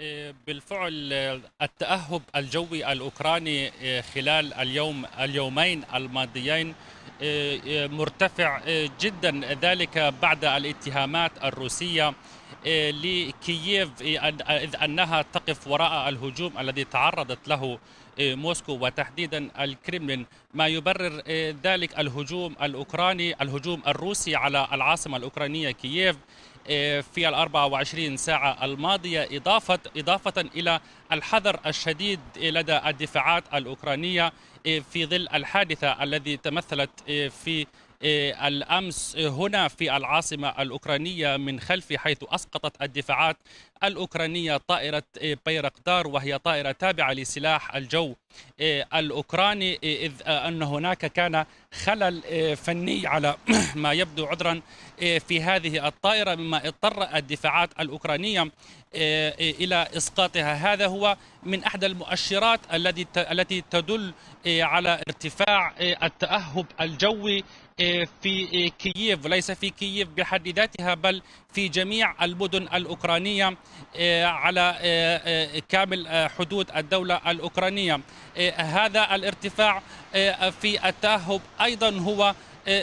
آه، بالفعل آه، التأهب الجوي الأوكراني آه، خلال اليوم اليومين الماضيين مرتفع جدا ذلك بعد الاتهامات الروسية لكييف أنها تقف وراء الهجوم الذي تعرضت له إيه، موسكو وتحديدا الكرملين ما يبرر إيه، ذلك الهجوم الأوكراني الهجوم الروسي على العاصمة الأوكرانية كييف إيه، في ال 24 ساعة الماضية إضافة إضافة إلى الحذر الشديد لدى الدفاعات الأوكرانية في ظل الحادثة الذي تمثلت في آه، الامس آه، هنا في العاصمه الاوكرانيه من خلفي حيث اسقطت الدفاعات الاوكرانيه طائره آه، بيرقدار وهي طائره تابعه لسلاح الجو الاوكراني اذ ان هناك كان خلل فني على ما يبدو عذرا في هذه الطائره مما اضطر الدفاعات الاوكرانيه الى اسقاطها هذا هو من احدى المؤشرات التي تدل على ارتفاع التاهب الجوي إيه، في إيه، كييف وليس في كييف بحد ذاتها بل في جميع المدن الأوكرانية إيه، على كامل حدود الدولة الأوكرانية هذا الارتفاع في التاهب أيضا هو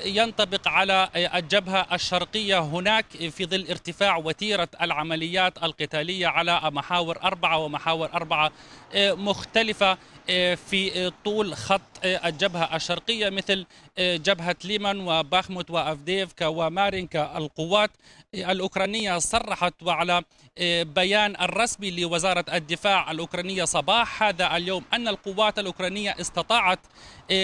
ينطبق على الجبهة الشرقية هناك في ظل ارتفاع وتيرة العمليات القتالية على محاور أربعة ومحاور أربعة مختلفة آه، في آه، طول خط آه، الجبهة الشرقية مثل جبهة ليمان وباخموت وأفديفكا ومارينكا القوات الأوكرانية صرحت وعلى بيان الرسمي لوزارة الدفاع الأوكرانية صباح هذا اليوم أن القوات الأوكرانية استطاعت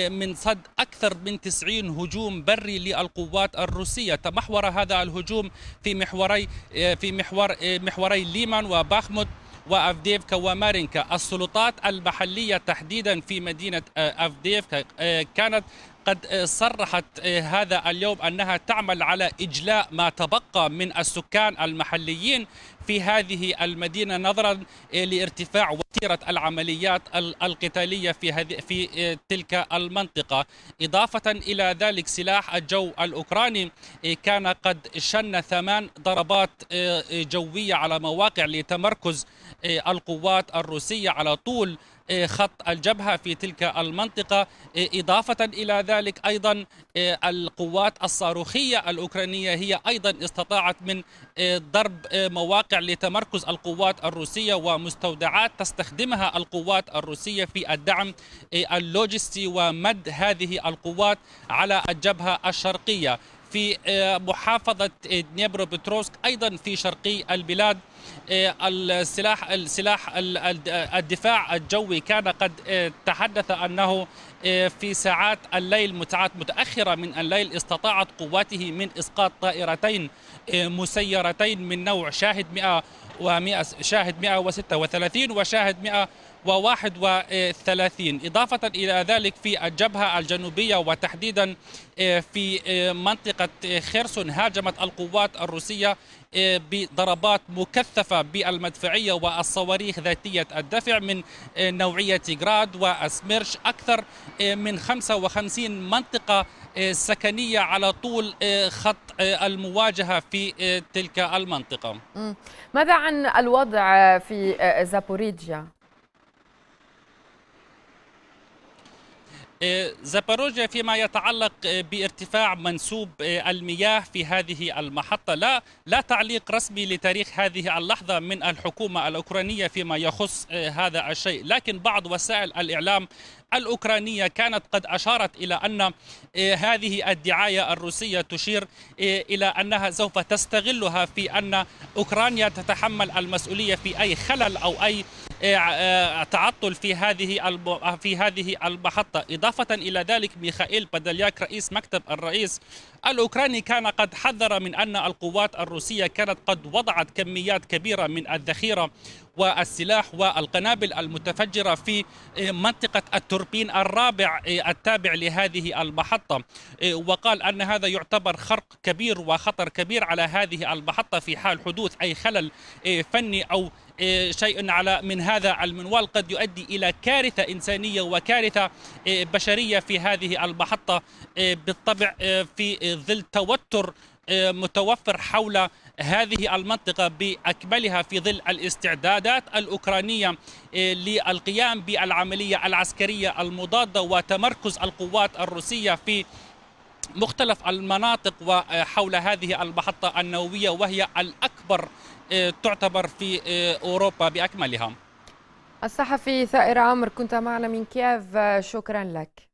من صد أكثر من 90 هجوم بري للقوات الروسية تمحور هذا الهجوم في محوري في محور محوري ليمان وباخموت وأفديفكا ومارينكا السلطات المحلية تحديدا في مدينة آه، أفديفكا آه، كانت قد صرحت آه، هذا اليوم أنها تعمل على إجلاء ما تبقى من السكان المحليين في هذه المدينة نظرا آه، لارتفاع وتيرة العمليات القتالية في هذه في آه، تلك المنطقة إضافة إلى ذلك سلاح الجو الأوكراني كان قد شن ثمان ضربات جوية على مواقع لتمركز القوات الروسية على طول إيه، خط الجبهة في تلك المنطقة إيه، إضافة إلى ذلك أيضا إيه، القوات الصاروخية الأوكرانية هي أيضا استطاعت من ضرب مواقع لتمركز القوات الروسية ومستودعات تستخدمها القوات الروسية في الدعم اللوجستي ومد هذه القوات على الجبهة الشرقية في محافظة دنيبرو بتروسك أيضا في شرقي البلاد إيه، السلاح السلاح الدفاع الجوي كان قد إيه، تحدث انه إيه، في ساعات الليل متعات متأخرة من الليل استطاعت قواته من إسقاط طائرتين مسيرتين من نوع شاهد 100 و100 شاهد 136 وشاهد 131 إضافة إلى ذلك في الجبهة الجنوبية وتحديدا في منطقة خيرسون هاجمت القوات الروسية بضربات مكثفة بالمدفعية والصواريخ ذاتية الدفع من نوعية جراد وأسميرش أكثر من 55 منطقة سكنية على طول خط المواجهة في تلك المنطقة ماذا عن الوضع في زابوريجيا؟ إيه، زاباروجيا فيما يتعلق إيه، بارتفاع منسوب إيه، المياه في هذه المحطة لا لا تعليق رسمي لتاريخ هذه اللحظة من الحكومة الأوكرانية فيما يخص هذا الشيء لكن بعض وسائل الإعلام الأوكرانية كانت قد أشارت إلى أن آه، هذه الدعاية الروسية تشير آه، إلى أنها سوف تستغلها في أن أوكرانيا تتحمل المسؤولية في أي خلل أو أي آه، تعطل في هذه في هذه المحطة إضافة إلى ذلك ميخائيل بادالياك رئيس مكتب الرئيس الأوكراني كان قد حذر من أن القوات الروسية كانت قد وضعت كميات كبيرة من الذخيرة والسلاح والقنابل المتفجرة في منطقة التوربين الرابع التابع لهذه المحطة وقال أن هذا يعتبر خرق كبير وخطر كبير على هذه المحطة في حال حدوث أي خلل فني أو إيه، شيء على من هذا المنوال قد يؤدي إلى كارثة إنسانية وكارثة إيه، بشرية في هذه المحطة إيه، بالطبع في ظل توتر متوفر حول هذه المنطقة بأكملها في ظل الاستعدادات الأوكرانية للقيام بالعملية العسكرية المضادة وتمركز القوات الروسية في مختلف المناطق وحول هذه المحطة النووية وهي الأكبر آه، تعتبر في آه، أوروبا بأكملها الصحفي ثائر عمر كنت معنا من كييف آه، شكرا لك